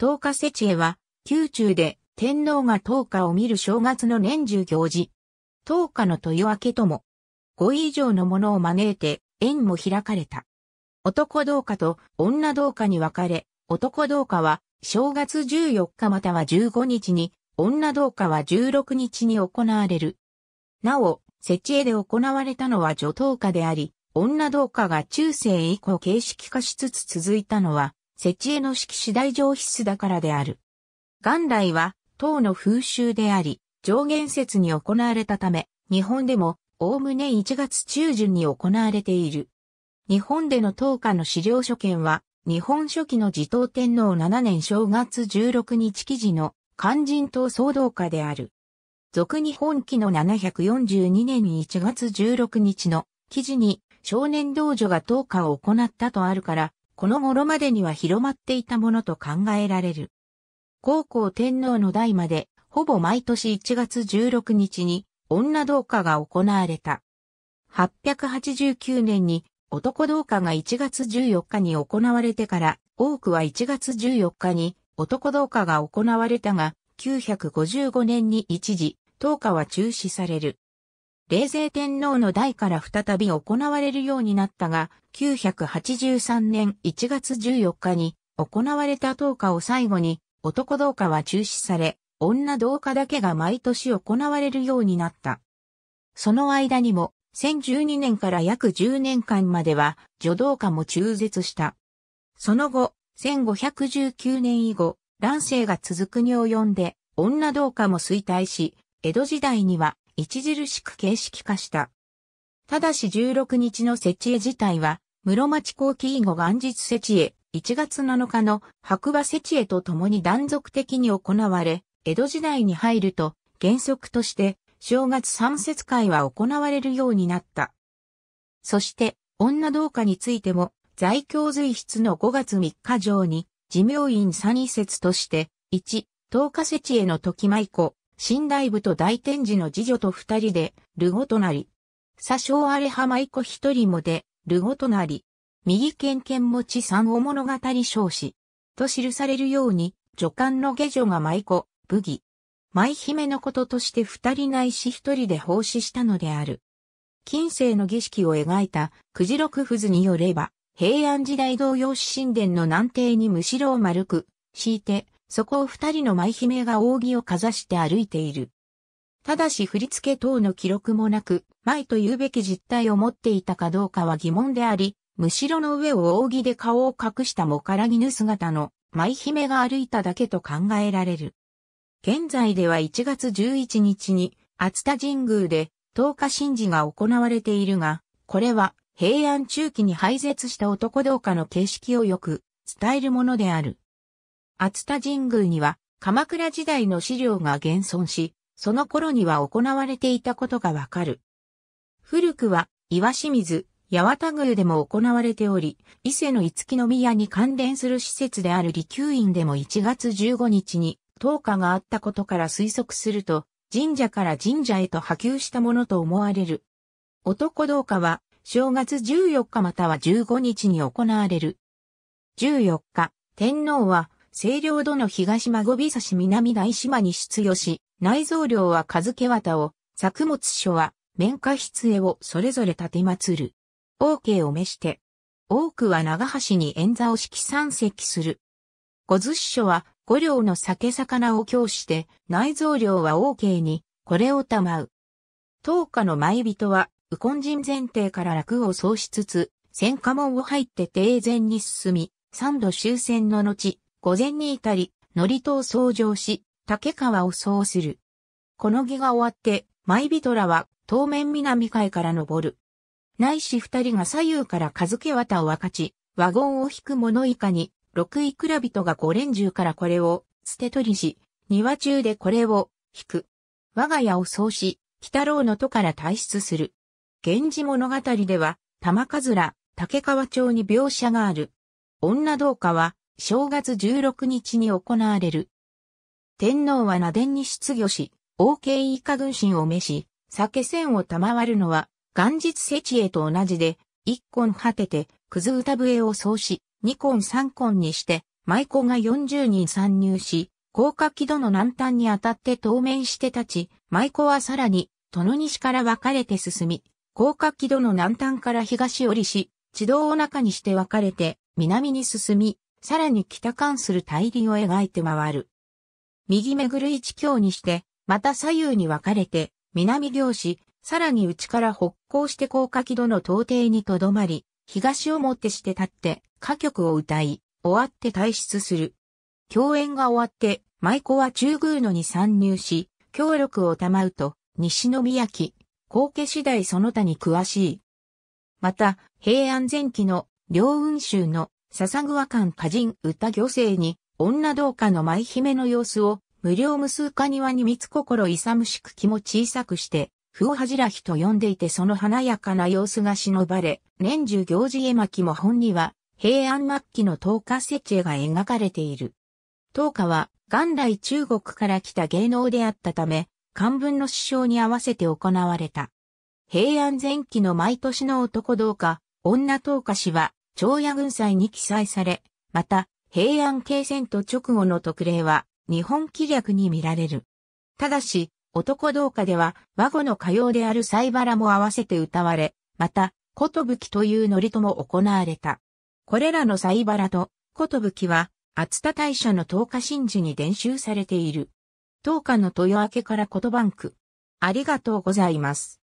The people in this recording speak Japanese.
東華節へは、宮中で天皇が東華を見る正月の年中行事。東華の豊明とも、5位以上のものを招いて、縁も開かれた。男同化と女同化に分かれ、男同化は正月14日または15日に、女同化は16日に行われる。なお、設置絵で行われたのは女同化であり、女同化が中世以降形式化しつつ続いたのは、設置への式次第上必須だからである。元来は、唐の風習であり、上限説に行われたため、日本でも、おおむね1月中旬に行われている。日本での唐下の資料所見は、日本初期の自統天皇7年正月16日記事の肝心党騒動家である。俗日本記の742年1月16日の記事に少年道女が投下を行ったとあるから、この頃までには広まっていたものと考えられる。高校天皇の代まで、ほぼ毎年1月16日に女同化が行われた。889年に男同化が1月14日に行われてから、多くは1月14日に男同化が行われたが、955年に一時、同化は中止される。冷泉天皇の代から再び行われるようになったが、983年1月14日に行われた投家を最後に、男同化は中止され、女同化だけが毎年行われるようになった。その間にも、1012年から約10年間までは、女同化も中絶した。その後、1519年以後、乱世が続くに及んで、女同化も衰退し、江戸時代には著しく形式化した。ただし16日の設置自体は、室町後期以後元日設置へ、1月7日の白馬設置へと共に断続的に行われ、江戸時代に入ると、原則として、正月三節会は行われるようになった。そして、女同化についても、在京随筆の5月3日上に、寺明院三位節として、1、10日置への時舞子、新大部と大天寺の次女と二人で、ルゴとなり。左小荒れ浜一子一人もで、ルゴとなり。右剣剣持ち三お物語少子。と記されるように、女官の下女が舞子、武義。舞姫のこととして二人ないし一人で奉仕したのである。近世の儀式を描いた九字六符図によれば、平安時代同様紫神殿の南帝にむしろを丸く、敷いて、そこを二人の舞姫が扇をかざして歩いている。ただし振り付け等の記録もなく、舞と言うべき実態を持っていたかどうかは疑問であり、むしろの上を扇で顔を隠したもからぎぬ姿の舞姫が歩いただけと考えられる。現在では1月11日に熱田神宮で東下神事が行われているが、これは平安中期に廃絶した男同化の形式をよく伝えるものである。厚田神宮には鎌倉時代の資料が現存し、その頃には行われていたことがわかる。古くは岩清水、八幡宮でも行われており、伊勢の五木宮に関連する施設である利休院でも1月15日に投下があったことから推測すると、神社から神社へと波及したものと思われる。男道家は、正月14日または15日に行われる。14日、天皇は清涼度の東孫び差し南大島に出与し、内蔵量は和け綿を、作物所は、綿花室へをそれぞれ立て祀る。王家を召して、多くは長橋に縁座を式三席する。五図書は五両の酒魚を供して、内蔵量は王家に、これを賜う。当家の前人は、右近人前提から楽を奏しつつ、戦家門を入って定前に進み、三度終戦の後、午前に至り、祝詞を創上し、竹川を創する。この儀が終わって、舞人らは当面南海から登る。内し二人が左右から数け綿を分かち、ワゴンを引く者以下に、六位倉人が五連中からこれを捨て取りし、庭中でこれを引く。我が家を創し、北郎の都から退出する。源氏物語では、玉かずら、竹川町に描写がある。女同化は、正月16日に行われる。天皇は那殿に出御し、王慶以下軍神を召し、酒銭を賜るのは、元日世知恵と同じで、一根果てて、くず歌笛を奏し、二根三根にして、舞妓が40人参入し、高架軌戸の南端に当たって当面して立ち、舞妓はさらに、殿西から分かれて進み、高架軌戸の南端から東寄りし、地道を中にして分かれて、南に進み、さらに北関する大輪を描いて回る。右めぐる一強にして、また左右に分かれて、南行し、さらに内から北行して高架木戸の東庭にとどまり、東をもってして立って、歌曲を歌い、終わって退出する。共演が終わって、舞妓は中宮野に参入し、協力を賜うと、西宮城、高家次第その他に詳しい。また、平安前期の両雲州の笹川館歌人歌行政に、女同化の舞姫の様子を、無料無数か庭に三つ心勇しく気も小さくして、不を恥じらひと呼んでいてその華やかな様子が忍ばれ、年中行事絵巻も本には、平安末期の東華節絵が描かれている。東華は、元来中国から来た芸能であったため、漢文の師匠に合わせて行われた。平安前期の毎年の男同化、女東華氏は、長野軍祭に記載され、また、平安京戦と直後の特例は、日本気略に見られる。ただし、男同歌では、和語の歌謡である西原も合わせて歌われ、また、ことぶきという祝とも行われた。これらの西原と、ことぶきは、厚田大社の東日神事に伝習されている。東日の豊明から言葉んく。ありがとうございます。